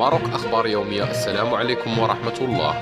ماروك أخبار يومية السلام عليكم ورحمة الله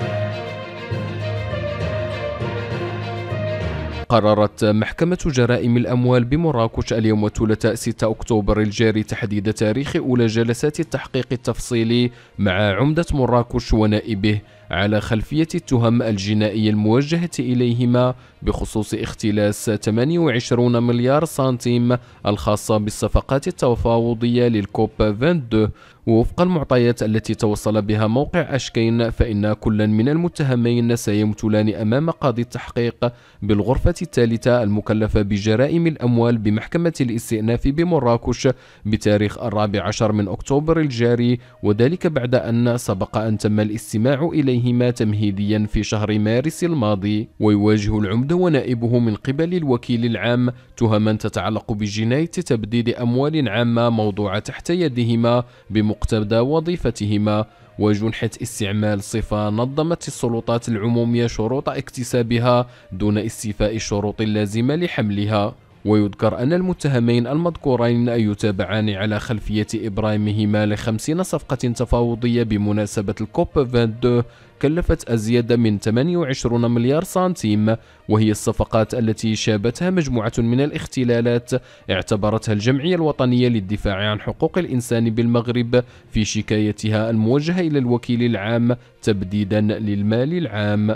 قررت محكمة جرائم الأموال بمراكش اليوم الثلاثاء 6 أكتوبر الجاري تحديد تاريخ أولى جلسات التحقيق التفصيلي مع عمدة مراكش ونائبه على خلفية التهم الجنائية الموجهة إليهما بخصوص اختلاس 28 مليار سنتيم الخاصة بالصفقات التفاوضية للكوب 22 ووفق المعطيات التي توصل بها موقع أشكين فإن كلا من المتهمين سيمتلان أمام قاضي التحقيق بالغرفة الثالثة المكلفة بجرائم الأموال بمحكمة الاستئناف بمراكش بتاريخ الرابع عشر من أكتوبر الجاري وذلك بعد أن سبق أن تم الاستماع إليه عليهما تمهيديا في شهر مارس الماضي ويواجه العمدة ونائبه من قبل الوكيل العام تهما تتعلق بجناية تبديد أموال عامة موضوعة تحت يدهما بمقتضى وظيفتهما وجنحة استعمال صفة نظمت السلطات العمومية شروط اكتسابها دون استيفاء الشروط اللازمة لحملها ويذكر أن المتهمين المذكورين يتابعان على خلفية إبراهيمهما لخمسين صفقة تفاوضية بمناسبة الكوب 22 كلفت أزيد من 28 مليار سنتيم وهي الصفقات التي شابتها مجموعة من الاختلالات اعتبرتها الجمعية الوطنية للدفاع عن حقوق الإنسان بالمغرب في شكايتها الموجهة إلى الوكيل العام تبديدا للمال العام